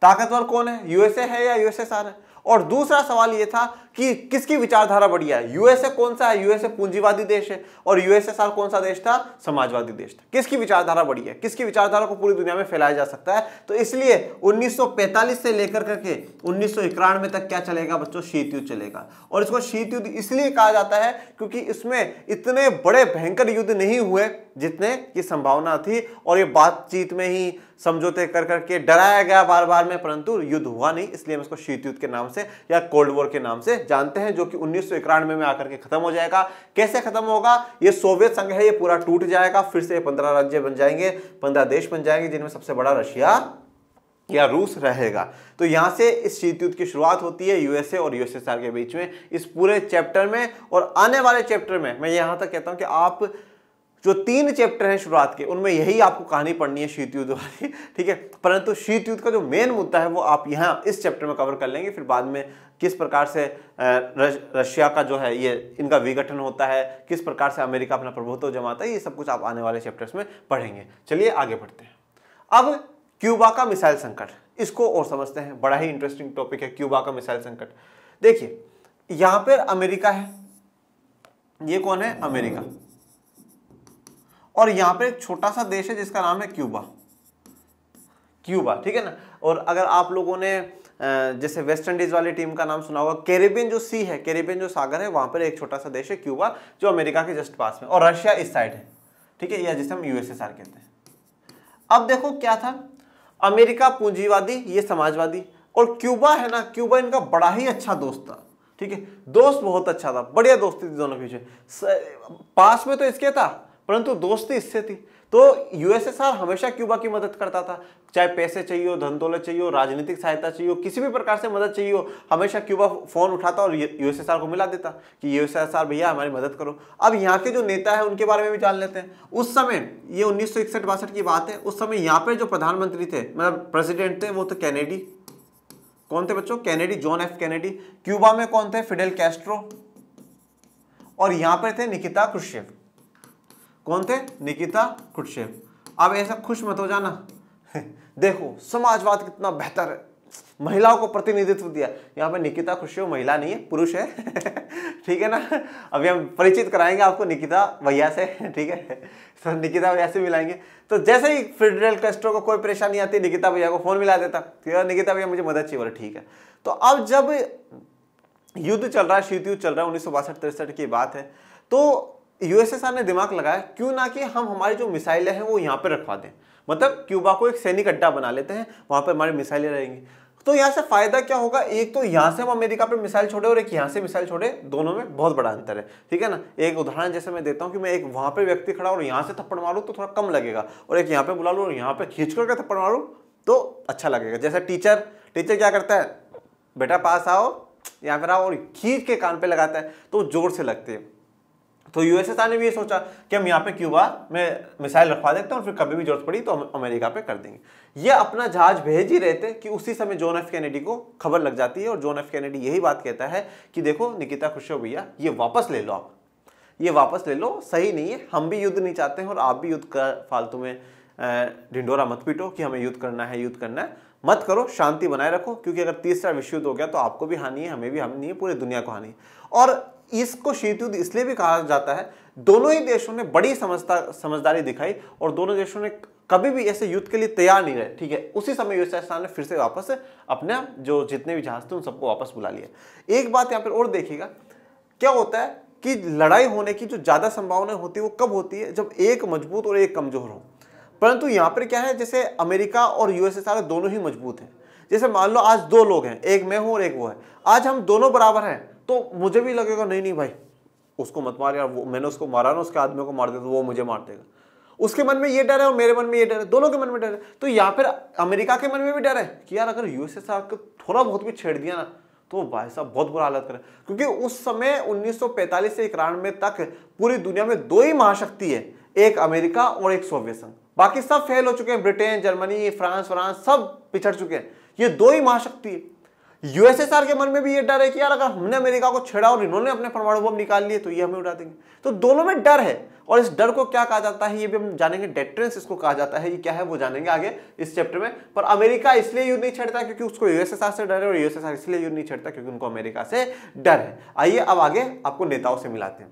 ताकतवर कौन है यूएसए है या यूएसएसआर है और दूसरा सवाल ये था कि किसकी विचारधारा बढ़िया है यूएसए कौन सा है यूएसए पूंजीवादी देश है और यूएसएसआर कौन सा देश था समाजवादी देश था किसकी विचारधारा बढ़ी है किसकी विचारधारा को पूरी दुनिया में फैलाया जा सकता है तो इसलिए 1945 से लेकर करके उन्नीस तक क्या चलेगा बच्चों शीत युद्ध चलेगा और इसको शीत युद्ध इसलिए कहा जाता है क्योंकि इसमें इतने बड़े भयंकर युद्ध नहीं हुए जितने की संभावना थी और ये बातचीत में ही समझौते कर करके डराया गया बार बार में परंतु युद्ध हुआ नहीं इसलिए हम इसको शीत युद्ध के नाम से या कोल्ड वॉर के नाम से जानते हैं जो कि उन्नीस में, में आकर के खत्म हो जाएगा कैसे खत्म होगा ये सोवियत संघ है ये पूरा टूट जाएगा फिर से पंद्रह राज्य बन जाएंगे पंद्रह देश बन जाएंगे जिनमें सबसे बड़ा रशिया या रूस रहेगा तो यहां से इस शीत युद्ध की शुरुआत होती है यूएसए और यूएसएसआर के बीच में इस पूरे चैप्टर में और आने वाले चैप्टर में मैं यहां तक कहता हूँ कि आप जो तीन चैप्टर हैं शुरुआत के उनमें यही आपको कहानी पढ़नी है शीत युद्ध वाली ठीक है परंतु शीत युद्ध का जो मेन मुद्दा है वो आप यहाँ इस चैप्टर में कवर कर लेंगे फिर बाद में किस प्रकार से रशिया का जो है ये इनका विघटन होता है किस प्रकार से अमेरिका अपना प्रभुत्व जमाता है ये सब कुछ आप आने वाले चैप्टर्स में पढ़ेंगे चलिए आगे बढ़ते हैं अब क्यूबा का मिसाइल संकट इसको और समझते हैं बड़ा ही इंटरेस्टिंग टॉपिक है क्यूबा का मिसाइल संकट देखिए यहाँ पर अमेरिका है ये कौन है अमेरिका और यहां पर एक छोटा सा देश है जिसका नाम है क्यूबा क्यूबा ठीक है ना और अगर आप लोगों ने जैसे वेस्ट इंडीज़ वाली टीम का नाम सुना होगा कैरेबियन जो सी है कैरेबियन जो सागर है वहां पर एक छोटा सा देश है क्यूबा जो अमेरिका के जस्ट पास में और रशिया इस साइड है ठीक है या जिसे हम यूएसएसआर कहते हैं अब देखो क्या था अमेरिका पूंजीवादी ये समाजवादी और क्यूबा है ना क्यूबा इनका बड़ा ही अच्छा दोस्त था ठीक है दोस्त बहुत अच्छा था बढ़िया दोस्ती थी दोनों के पास में तो इसके था परंतु दोस्ती इससे थी तो यूएसएसआर हमेशा क्यूबा की मदद करता था चाहे पैसे चाहिए हो धन दौलत चाहिए हो राजनीतिक सहायता चाहिए हो किसी भी प्रकार से मदद चाहिए हो हमेशा क्यूबा फोन उठाता और यूएसएसआर को मिला देता कि यूएसएसआर भैया हमारी मदद करो अब यहाँ के जो नेता है उनके बारे में भी जान लेते हैं उस समय ये उन्नीस सौ की बात है उस समय यहाँ पे जो प्रधानमंत्री थे मतलब प्रेसिडेंट थे वो थे कैनेडी कौन थे बच्चों Kennedy John F Kennedy Cuba में कौन थे फिडेल कैस्ट्रो और यहाँ पर थे निकिता क्रुशेफ कौन थे निकिता खुटशेव अब ऐसा खुश मत हो जाना देखो समाजवाद कितना बेहतर है महिलाओं को प्रतिनिधित्व दिया यहाँ पे निकिता खुशेव महिला नहीं है पुरुष है ठीक है ना अभी हम परिचित कराएंगे आपको निकिता भैया से ठीक है तो निकिता भैया से मिलाएंगे तो जैसे ही फेडरल क्लस्टर को कोई परेशानी आती निकिता भैया को फ़ोन मिला देता तो निकिता भैया मुझे मदद चाहिए बोले ठीक है तो अब जब युद्ध चल रहा है शीत युद्ध चल रहा है उन्नीस सौ की बात है तो यूएसएसआर ने दिमाग लगाया क्यों ना कि हम हमारी जो मिसाइलें हैं वो यहाँ पर रखवा दें मतलब क्यूबा को एक सैनिक अड्डा बना लेते हैं वहाँ पर हमारी मिसाइलें रहेंगी तो यहाँ से फायदा क्या होगा एक तो यहाँ से हम अमेरिका पर मिसाइल छोड़े और एक यहाँ से मिसाइल छोड़े दोनों में बहुत बड़ा अंतर है ठीक है ना एक उदाहरण जैसे मैं देता हूँ कि मैं एक वहाँ पर व्यक्ति खड़ा और यहाँ से थप्पड़ मारूँ तो थोड़ा कम लगेगा और एक यहाँ पर बुला लूँ और यहाँ पर खींच करके थप्पड़ मारूँ तो अच्छा लगेगा जैसे टीचर टीचर क्या करता है बेटा पास आओ यहाँ पर आओ और खींच के कान पर लगाता है तो जोर से लगते हैं तो यूएसएसआर ने भी ये सोचा कि हम यहाँ पे क्यूबा में मिसाइल रखवा देते हैं और फिर कभी भी जरूरत पड़ी तो हम अमेरिका पे कर देंगे ये अपना जहाज भेज ही रहे थे कि उसी समय जॉन एफ कैनेडी को खबर लग जाती है और जॉन एफ कैनेडी यही बात कहता है कि देखो निकिता खुशो भैया ये वापस ले लो आप ये वापस ले लो सही नहीं है हम भी युद्ध नहीं चाहते हैं और आप भी युद्ध का फालतू में ढिंडोरा मत पीटो कि हमें युद्ध करना है युद्ध करना है मत करो शांति बनाए रखो क्योंकि अगर तीसरा विश्व युद्ध हो गया तो आपको भी हानि है हमें भी हानि है पूरी दुनिया को हानि है और इसको शीतयुद्ध इसलिए भी कहा जाता है दोनों ही देशों ने बड़ी समझता समझदारी दिखाई और दोनों देशों ने कभी भी ऐसे युद्ध के लिए तैयार नहीं रहे ठीक है उसी समय यूएसएसआर ने फिर से वापस अपना जो जितने भी जहाज थे उन सबको वापस बुला लिया एक बात यहाँ पर और देखिएगा क्या होता है कि लड़ाई होने की जो ज़्यादा संभावना होती है वो कब होती है जब एक मजबूत और एक कमज़ोर हो परंतु यहाँ पर क्या है जैसे अमेरिका और यूएसएसआर दोनों ही मजबूत हैं जैसे मान लो आज दो लोग हैं एक मैं हूँ और एक वो है आज हम दोनों बराबर हैं तो मुझे भी लगेगा नहीं नहीं भाई उसको मत मार यार वो मैंने उसको मारा ना उसके आदमी को मार दिया तो वो मुझे मार देगा उसके मन में ये डर है और मेरे मन में ये डर है दोनों के मन में डर है तो या फिर अमेरिका के मन में भी डर है कि यार अगर यूएसए से आपको थोड़ा बहुत भी छेड़ दिया ना तो भाई साहब बहुत बुरा हालत करे क्योंकि उस समय 1945 से इक्यानवे तक पूरी दुनिया में दो ही महाशक्ति है एक अमेरिका और एक सोवियत संघ बाकी सब फेल हो चुके हैं ब्रिटेन जर्मनी फ्रांस फ्रांस सब पिछड़ चुके हैं ये दो ही महाशक्ति है यूएसएसआर के मन में भी ये डर है कि यार अगर हमने अमेरिका को छेड़ा और इन्होंने अपने परमाणु बम निकाल लिए तो ये हमें उड़ा देंगे तो दोनों में डर है और इस डर को क्या कहा जाता है ये भी हम जानेंगे डेटरेंस इसको कहा जाता है ये क्या है वो जानेंगे आगे इस चैप्टर में पर अमेरिका इसलिए युद्ध नहीं छेड़ता क्योंकि उसको यूएसएसआर से डर है और यूएसएसआर इसलिए युद्ध नहीं छेड़ता क्योंकि उनको अमेरिका से डर है आइए अब आगे आपको नेताओं से मिलाते हैं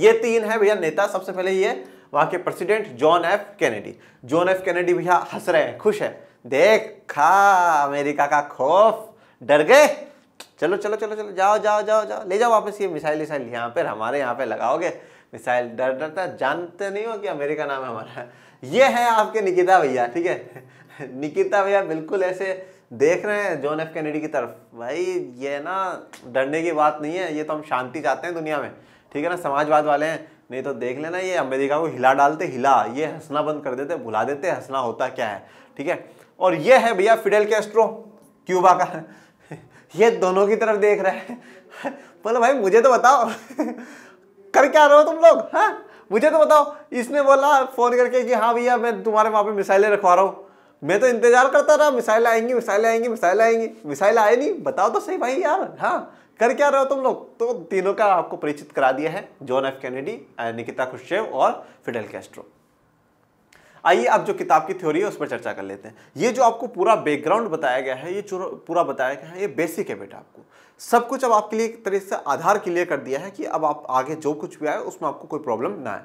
ये तीन है भैया नेता सबसे पहले ये वहां के president John F Kennedy John F Kennedy भैया हंस रहे हैं खुश है देख खा अमेरिका का खौफ डर गए चलो चलो चलो चलो जाओ जाओ जाओ जाओ ले जाओ वापस ये मिसाइल विसाइल यहाँ पर हमारे यहाँ पे लगाओगे मिसाइल डर डरता जानते नहीं हो कि अमेरिका नाम है हमारा ये है आपके निकिता भैया ठीक है निकिता भैया बिल्कुल ऐसे देख रहे हैं जॉन एफ कैनेडी की तरफ भाई ये ना डरने की बात नहीं है ये तो हम शांति चाहते हैं दुनिया में ठीक है ना समाजवाद वाले हैं नहीं तो देख लेना ये अमेरिका को हिला डालते हिला ये हंसना बंद कर देते भुला देते हंसना होता क्या है ठीक है और ये है भैया फिडेल कैस्ट्रो क्यूबा का ये दोनों की तरफ देख रहा है बोला भाई मुझे तो बताओ कर क्या रहे हो तुम लोग हाँ मुझे तो बताओ इसने बोला फ़ोन करके कि हाँ भैया मैं तुम्हारे वहाँ पे मिसाइलें रखवा रहा हूँ मैं तो इंतज़ार करता रहा मिसाइल आएंगी मिसाइल आएंगी मिसाइल आएंगी मिसाइल आए नहीं बताओ तो सही भाई यार हाँ कर क्या रहे हो तुम लोग तो तीनों का आपको परिचित करा दिया है John F Kennedy Nikita Khrushchev और फिडेल कैस्ट्रो आइए आप जो किताब की थ्योरी है उस पर चर्चा कर लेते हैं ये जो आपको पूरा बैकग्राउंड बताया गया है ये पूरा बताया गया है ये बेसिक है बेटा आपको सब कुछ अब आपके लिए एक तरह से आधार क्लियर कर दिया है कि अब आप आगे जो कुछ भी आए उसमें आपको कोई प्रॉब्लम ना आए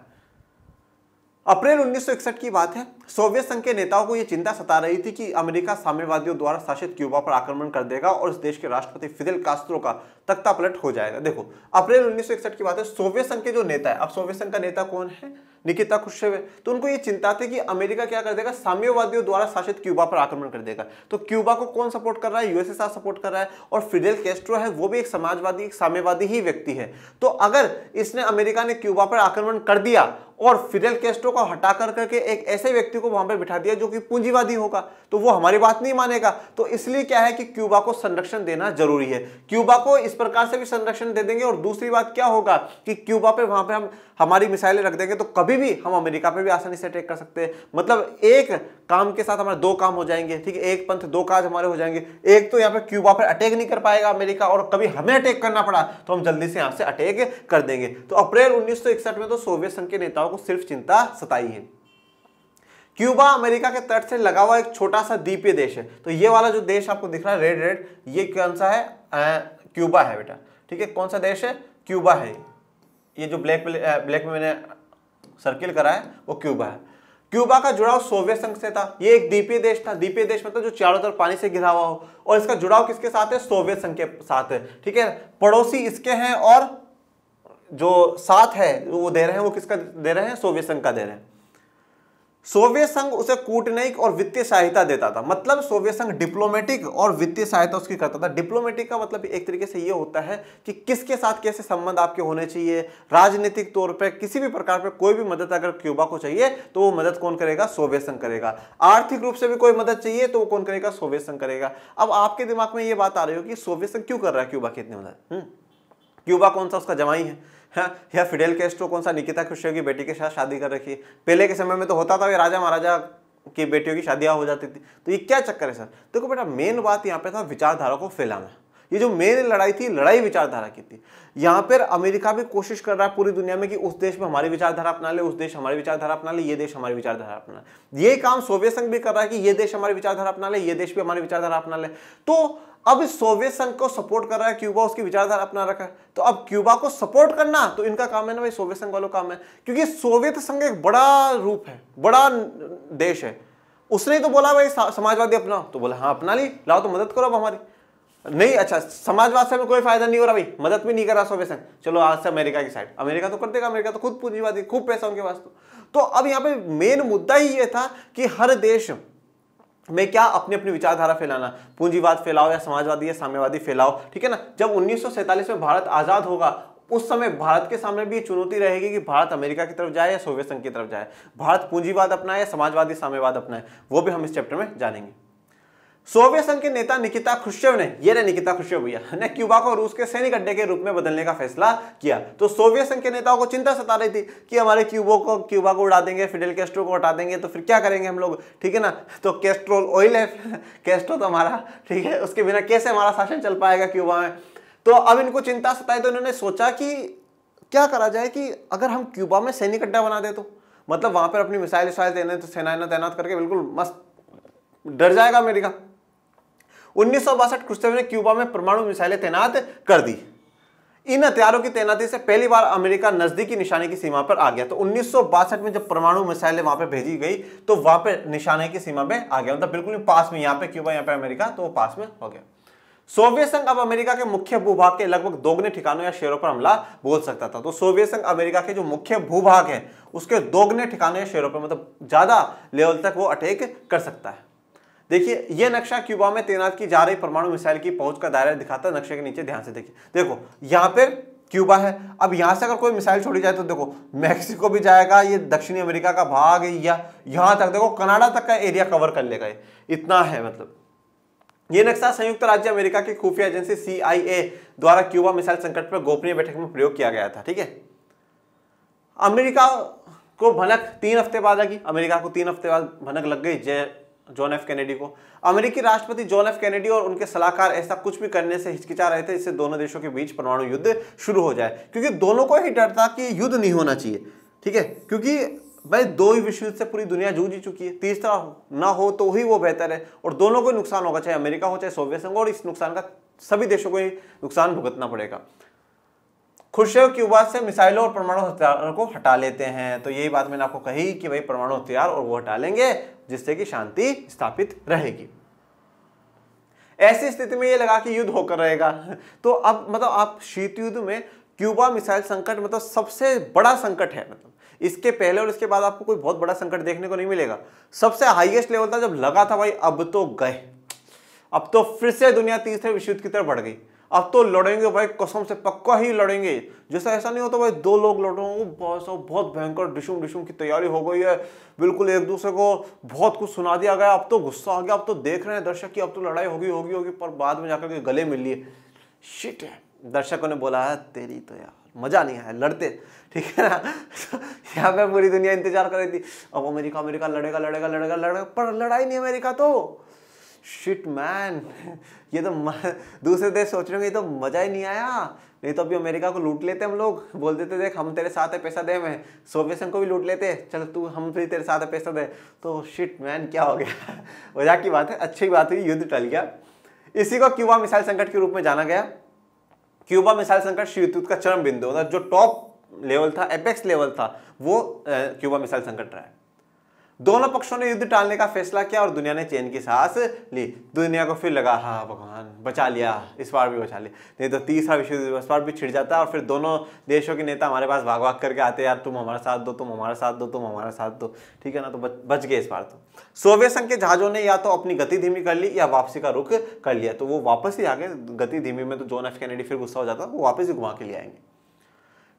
अप्रैल 1961 की बात है सोवियत संघ के नेताओं को यह चिंता सता रही थी कि अमेरिका साम्यवादियों द्वारा शासित क्यूबा पर आक्रमण कर देगा और इस देश के राष्ट्रपति फिदेल कास्त्रो का तख्ता पलट हो जाएगा देखो अप्रैल 1961 की बात है सोवियत संघ के जो नेता है अब सोवियत संघ का नेता कौन है निकिता है तो उनको ये चिंता थी कि अमेरिका क्या कर देगा साम्यवादियों द्वारा शासित क्यूबा पर आक्रमण कर देगा तो क्यूबा को कौन सपोर्ट कर रहा है यूएसएसआर सपोर्ट कर रहा है और फिडेल कैस्ट्रो है वो भी एक समाजवादी एक साम्यवादी ही व्यक्ति है तो अगर इसने अमेरिका ने क्यूबा पर आक्रमण कर दिया और फिडेल कैस्ट्रो को हटा कर करके एक ऐसे व्यक्ति को वहां पर बिठा दिया जो कि पूंजीवादी होगा तो वो हमारी बात नहीं मानेगा तो इसलिए क्या है कि क्यूबा को संरक्षण देना जरूरी है क्यूबा को इस प्रकार से भी संरक्षण दे देंगे और दूसरी बात क्या होगा कि क्यूबा पे वहां पे हम हमारी मिसाइलें रख देंगे तो कभी भी हम अमेरिका पे भी आसानी से अटैक कर सकते हैं मतलब एक काम के साथ हमारे दो काम हो जाएंगे ठीक है एक पंथ दो काज हमारे हो जाएंगे एक तो यहाँ पे क्यूबा पर अटैक नहीं कर पाएगा अमेरिका और कभी हमें अटैक करना पड़ा तो हम जल्दी से यहाँ से अटैक कर देंगे तो अप्रैल उन्नीस में तो सोवियत संघ के नेताओं नेताओं को सिर्फ चिंता सताई है क्यूबा अमेरिका के तट से लगा हुआ एक छोटा सा द्वीपीय देश है तो ये वाला जो देश आपको दिख रहा है रेड रेड ये कौन सा है आ, क्यूबा है बेटा ठीक है कौन सा देश है क्यूबा है ये जो ब्लैक ब्लैक में मैंने सर्किल करा है वो क्यूबा है क्यूबा का जुड़ाव सोवियत संघ से था ये एक द्वीपीय देश था द्वीपीय देश मतलब जो चारों तरफ पानी से घिरा हुआ हो और इसका जुड़ाव किसके साथ है सोवियत संघ के साथ है ठीक है पड़ोसी इसके हैं और जो साथ है वो दे रहे हैं वो किसका दे रहे हैं सोवियत संघ का दे रहे हैं सोवियत संघ उसे कूटनयिक और वित्तीय सहायता देता था मतलब सोवियत संघ डिप्लोमेटिक और वित्तीय सहायता उसकी करता था डिप्लोमेटिक का मतलब एक तरीके से ये होता है कि किसके साथ कैसे संबंध आपके होने चाहिए राजनीतिक तौर पे किसी भी प्रकार पे कोई भी मदद अगर क्यूबा को चाहिए तो वो मदद कौन करेगा सोवियत संघ करेगा आर्थिक रूप से भी कोई मदद चाहिए तो वो कौन करेगा सोवियत संघ करेगा अब आपके दिमाग में ये बात आ रही हो कि सोवियत संघ क्यों कर रहा है क्यूबा की इतनी मदद हम्म। क्यूबा कौन सा उसका जमाई है हाँ या फिडेल कैस्ट्रो कौन सा निकिता खुशियो की बेटी के साथ शादी कर रखी है पहले के समय में तो होता था कि राजा महाराजा की बेटियों की शादियाँ हो जाती थी तो ये क्या चक्कर है सर देखो बेटा मेन बात यहाँ पे था विचारधारा को फैलाना ये जो मेन लड़ाई थी लड़ाई विचारधारा की थी यहाँ पर अमेरिका भी कोशिश कर रहा है पूरी दुनिया में कि उस देश में हमारी विचारधारा अपना ले उस देश हमारी विचारधारा अपना ले ये देश हमारी विचारधारा अपना ले ये काम सोवियत संघ भी कर रहा है कि ये देश हमारी विचारधारा अपना ले ये देश भी हमारी विचारधारा अपना ले तो अब इस सोवियत संघ को सपोर्ट कर रहा है क्यूबा उसकी विचारधारा अपना रखा है तो अब क्यूबा को सपोर्ट करना तो इनका काम है ना भाई सोवियत संघ वालों काम है क्योंकि सोवियत संघ एक बड़ा रूप है बड़ा देश है उसने तो बोला भाई समाजवादी अपनाओ तो बोला हाँ अपना ली लाओ तो मदद करो अब हमारी नहीं अच्छा समाजवाद से हमें कोई फायदा नहीं हो रहा भाई मदद भी नहीं कर रहा सोवियत संघ चलो आज से अमेरिका की साइड अमेरिका तो कर देगा अमेरिका तो खुद पूंजीवादी खूब पैसा उनके पास तो, तो अब यहाँ पे मेन मुद्दा ही ये था कि हर देश में क्या अपने अपनी विचारधारा फैलाना पूंजीवाद फैलाओ या समाजवादी या साम्यवादी फैलाओ ठीक है ना जब उन्नीस में भारत आज़ाद होगा उस समय भारत के सामने भी ये चुनौती रहेगी कि भारत अमेरिका की तरफ जाए या सोवियत संघ की तरफ जाए भारत पूंजीवाद अपनाए या समाजवादी साम्यवाद अपनाए वो भी हम इस चैप्टर में जानेंगे सोवियत संघ के नेता निकिता खुश्यव ने ये नहीं निकिता खुश्चेव भैया ने क्यूबा को रूस के सैनिक अड्डे के रूप में बदलने का फैसला किया तो सोवियत संघ के नेताओं को चिंता सता रही थी कि हमारे क्यूबो को क्यूबा को उड़ा देंगे फिडेल कैस्ट्रो को हटा देंगे तो फिर क्या करेंगे हम लोग ठीक है ना तो कैस्ट्रोल ऑयल है कैस्ट्रो तो हमारा ठीक है उसके बिना कैसे हमारा शासन चल पाएगा क्यूबा में तो अब इनको चिंता सताई तो इन्होंने सोचा कि क्या करा जाए कि अगर हम क्यूबा में सैनिक अड्डा बना दे तो मतलब वहां पर अपनी मिसाइल विसाइल देने तो सेना तैनात करके बिल्कुल मस्त डर जाएगा अमेरिका उन्नीस सौ ने क्यूबा में परमाणु मिसाइलें तैनात कर दी इन हथियारों की तैनाती से पहली बार अमेरिका नजदीकी निशाने की सीमा पर आ गया तो उन्नीस में जब परमाणु मिसाइलें वहां पर भेजी गई तो वहां पर निशाने की सीमा में आ गया मतलब बिल्कुल पास में यहां पर क्यूबा यहां पर अमेरिका तो वो पास में हो गया सोवियत संघ अब अमेरिका के मुख्य भूभाग के लगभग दोगुने ठिकानों या शेरों पर हमला बोल सकता था तो सोवियत संघ अमेरिका के जो मुख्य भूभाग है उसके दोगने ठिकानों या शेरों पर मतलब ज्यादा लेवल तक वो अटैक कर सकता है देखिए ये नक्शा क्यूबा में तैनात की जा रही परमाणु मिसाइल की पहुंच का दायरा दिखाता है नक्शे के नीचे ध्यान से देखिए देखो यहां पर क्यूबा है अब यहां से अगर कोई मिसाइल छोड़ी जाए तो देखो मैक्सिको भी जाएगा ये दक्षिणी अमेरिका का भाग या यहां तक देखो कनाडा तक का एरिया कवर कर लेगा ये इतना है मतलब ये नक्शा संयुक्त राज्य अमेरिका की खुफिया एजेंसी सीआईए द्वारा क्यूबा मिसाइल संकट पर गोपनीय बैठक में प्रयोग किया गया था ठीक है अमेरिका को भनक तीन हफ्ते बाद लगी अमेरिका को तीन हफ्ते बाद भनक लग गई जय जॉन एफ कैनेडी को अमेरिकी राष्ट्रपति जॉन एफ कैनेडी और उनके सलाहकार ऐसा कुछ भी करने से हिचकिचा रहे थे इससे दोनों देशों के बीच परमाणु युद्ध शुरू हो जाए क्योंकि दोनों को ही डर था कि युद्ध नहीं होना चाहिए ठीक है क्योंकि भाई दो ही विश्व युद्ध से पूरी दुनिया जूझ चुकी है तीसरा ना हो तो ही वो बेहतर है और दोनों को नुकसान होगा चाहे अमेरिका हो चाहे सोवियत संघ और इस नुकसान का सभी देशों को ही नुकसान भुगतना पड़ेगा खुशेव क्यूबा से मिसाइलों और परमाणु हथियारों को हटा लेते हैं तो यही बात मैंने आपको कही कि भाई परमाणु हथियार और वो हटा लेंगे जिससे कि शांति स्थापित रहेगी ऐसी स्थिति में ये लगा कि युद्ध होकर रहेगा तो अब मतलब आप शीत युद्ध में क्यूबा मिसाइल संकट मतलब सबसे बड़ा संकट है मतलब इसके पहले और इसके बाद आपको कोई बहुत बड़ा संकट देखने को नहीं मिलेगा सबसे हाईएस्ट लेवल था जब लगा था भाई अब तो गए अब तो फिर से दुनिया तीसरे विश्व युद्ध की तरफ बढ़ गई अब तो लड़ेंगे भाई कसम से पक्का ही लड़ेंगे जैसा ऐसा नहीं होता भाई दो लोग लड़ रहे हो बस बहुत भयंकर डिशुम डिशुम की तैयारी हो गई है बिल्कुल एक दूसरे को बहुत कुछ सुना दिया गया अब तो गुस्सा आ गया अब तो देख रहे हैं दर्शक की अब तो लड़ाई होगी होगी होगी पर बाद में जाकर के गले मिल लिए शिट है दर्शकों ने बोला है तेरी तो यार मज़ा नहीं आया लड़ते ठीक है ना यहाँ पे पूरी दुनिया इंतजार कर रही थी अब अमेरिका अमेरिका लड़ेगा लड़ेगा लड़ेगा लड़ेगा पर लड़ाई नहीं अमेरिका तो शिट मैन ये तो म... दूसरे देश सोच रहे होंगे ये तो मज़ा ही नहीं आया नहीं तो अभी अमेरिका को लूट लेते हम लोग बोल देते देख हम तेरे साथ है पैसा दे मैं सोवियत संघ को भी लूट लेते चल तू हम भी तेरे साथ है पैसा दे तो शिट मैन क्या हो गया वजह की बात है अच्छी बात हुई युद्ध टल गया इसी को क्यूबा मिसाइल संकट के रूप में जाना गया क्यूबा मिसाइल संकट श्रीयुद्ध का चरम बिंदु मतलब जो टॉप लेवल था एपेक्स लेवल था वो क्यूबा मिसाइल संकट रहा है दोनों पक्षों ने युद्ध टालने का फैसला किया और दुनिया ने चैन की सांस ली दुनिया को फिर लगा हाँ भगवान बचा लिया इस बार भी बचा लिया नहीं तो तीसरा विश्व युद्ध इस बार भी छिड़ जाता और फिर दोनों देशों के नेता हमारे पास भाग भाग करके आते यार तुम हमारा साथ दो तुम हमारा साथ दो तुम हमारा साथ दो ठीक है ना तो बच गए इस बार तो सोवियत संघ के जहाज़ों ने या तो अपनी गति धीमी कर ली या वापसी का रुख कर लिया तो वो वापस ही आ गए गति धीमी में तो जोन एफ कैनेडी फिर गुस्सा हो जाता वो वापस ही घुमा के लिए आएंगे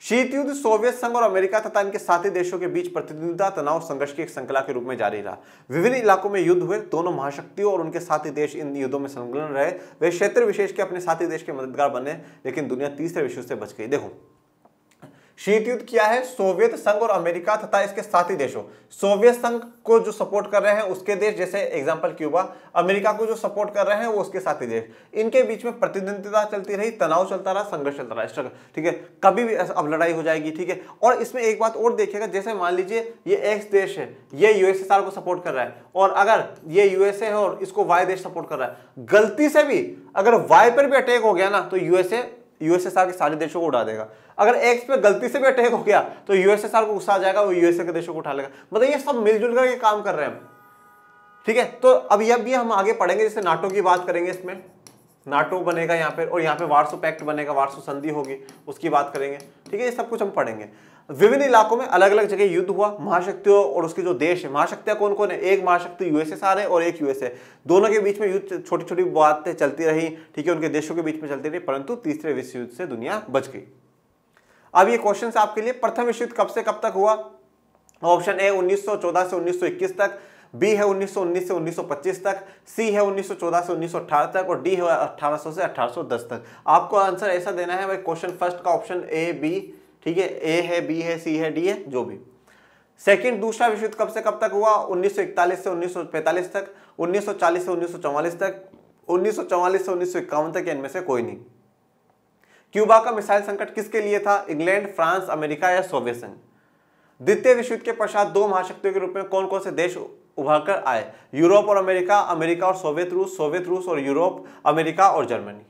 शीत युद्ध सोवियत संघ और अमेरिका तथा इनके साथी देशों के बीच प्रतिद्वंदिता तनाव संघर्ष की एक श्रृंखला के रूप में जारी रहा विभिन्न इलाकों में युद्ध हुए दोनों महाशक्तियों और उनके साथी देश इन युद्धों में संलग्न रहे वे क्षेत्र विशेष के अपने साथी देश के मददगार बने लेकिन दुनिया तीसरे विश्व से बच गई देखो शीत युद्ध किया है सोवियत संघ और अमेरिका तथा इसके साथी देशों सोवियत संघ को जो सपोर्ट कर रहे हैं उसके देश जैसे एग्जाम्पल क्यूबा अमेरिका को जो सपोर्ट कर रहे हैं वो उसके साथी देश इनके बीच में प्रतिद्वंदिता चलती रही तनाव चलता रहा संघर्ष चलता रहा स्ट्रगल ठीक है कभी भी अब लड़ाई हो जाएगी ठीक है और इसमें एक बात और देखिएगा जैसे मान लीजिए ये एक्स देश है ये यूएसएसआर को सपोर्ट कर रहा है और अगर ये यूएसए है और इसको वाई देश सपोर्ट कर रहा है गलती से भी अगर वाई पर भी अटैक हो गया ना तो यूएसए यूएसएसआर के सारे देशों को उड़ा देगा अगर एक्स पे गलती से भी अटैक हो गया तो यूएसएसआर को गुस्सा आ जाएगा वो यूएसए के देशों को उठा लेगा मतलब ये सब मिलजुल करके काम कर रहे हैं ठीक है तो अब ये भी हम आगे पढ़ेंगे जैसे नाटो की बात करेंगे इसमें नाटो बनेगा यहाँ पे और यहाँ पे वार्सो पैक्ट बनेगा वार्सो संधि होगी उसकी बात करेंगे ठीक है ये सब कुछ हम पढ़ेंगे विभिन्न इलाकों में अलग अलग जगह युद्ध हुआ महाशक्तियों और उसके जो देश है महाशक्तियां कौन कौन है एक महाशक्ति यूएसएसआर है और एक यूएसए दोनों के बीच में युद्ध छोटी छोटी बातें चलती रही ठीक है उनके देशों के बीच में चलती रही परंतु तीसरे विश्व युद्ध से दुनिया बच गई अब ये क्वेश्चन आपके लिए प्रथम विश्व कब से कब तक हुआ ऑप्शन ए 1914 से 1921 तक बी है 1919 से 1925 तक सी है 1914 से 1918 तक और डी है 1800 से 1810 तक आपको आंसर ऐसा देना है भाई क्वेश्चन फर्स्ट का ऑप्शन ए बी ठीक है ए है बी है सी है डी है जो भी सेकंड दूसरा विश्व युद्ध कब से कब तक हुआ 1941 से 1945 तक 1940 से 1944 तक 1944 से 1951 तक इनमें से कोई नहीं क्यूबा का मिसाइल संकट किसके लिए था इंग्लैंड फ्रांस अमेरिका या सोवियत संघ द्वितीय विश्व युद्ध के पश्चात दो महाशक्तियों के रूप में कौन कौन से देश उभर कर आए यूरोप और अमेरिका अमेरिका और सोवियत रूस सोवियत रूस और यूरोप अमेरिका और जर्मनी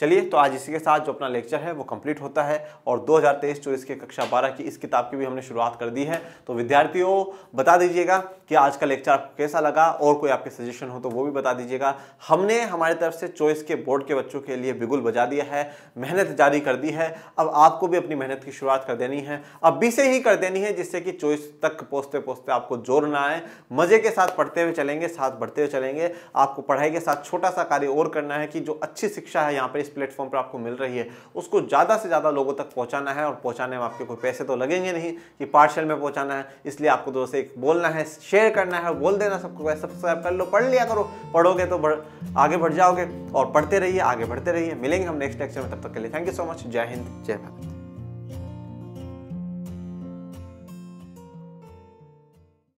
चलिए तो आज इसी के साथ जो अपना लेक्चर है वो कंप्लीट होता है और 2023 चौबीस के कक्षा बारह की इस किताब की भी हमने शुरुआत कर दी है तो विद्यार्थियों बता दीजिएगा कि आज का लेक्चर आपको कैसा लगा और कोई आपके सजेशन हो तो वो भी बता दीजिएगा हमने हमारी तरफ से चॉइस के बोर्ड के बच्चों के लिए बिगुल बजा दिया है मेहनत जारी कर दी है अब आपको भी अपनी मेहनत की शुरुआत कर देनी है अभी से ही कर देनी है जिससे कि चॉइस तक पहुँचते पहुँचते आपको जोर ना आए मज़े के साथ पढ़ते हुए चलेंगे साथ बढ़ते हुए चलेंगे आपको पढ़ाई के साथ छोटा सा कार्य और करना है कि जो अच्छी शिक्षा है यहाँ पर इस प्लेटफॉर्म पर आपको मिल रही है उसको ज़्यादा से ज़्यादा लोगों तक पहुँचाना है और पहुँचाने में आपके कोई पैसे तो लगेंगे नहीं कि पार्शल में पहुँचाना है इसलिए आपको दोस्तों एक बोलना है शेयर करना है बोल देना सबको सब्सक्राइब कर लो पढ़ लिया करो पढ़ोगे तो आगे बढ़ जाओगे और पढ़ते रहिए आगे बढ़ते रहिए मिलेंगे हम नेक्स्ट लेक्चर में तब तक के लिए थैंक यू सो मच जय हिंद जय भारत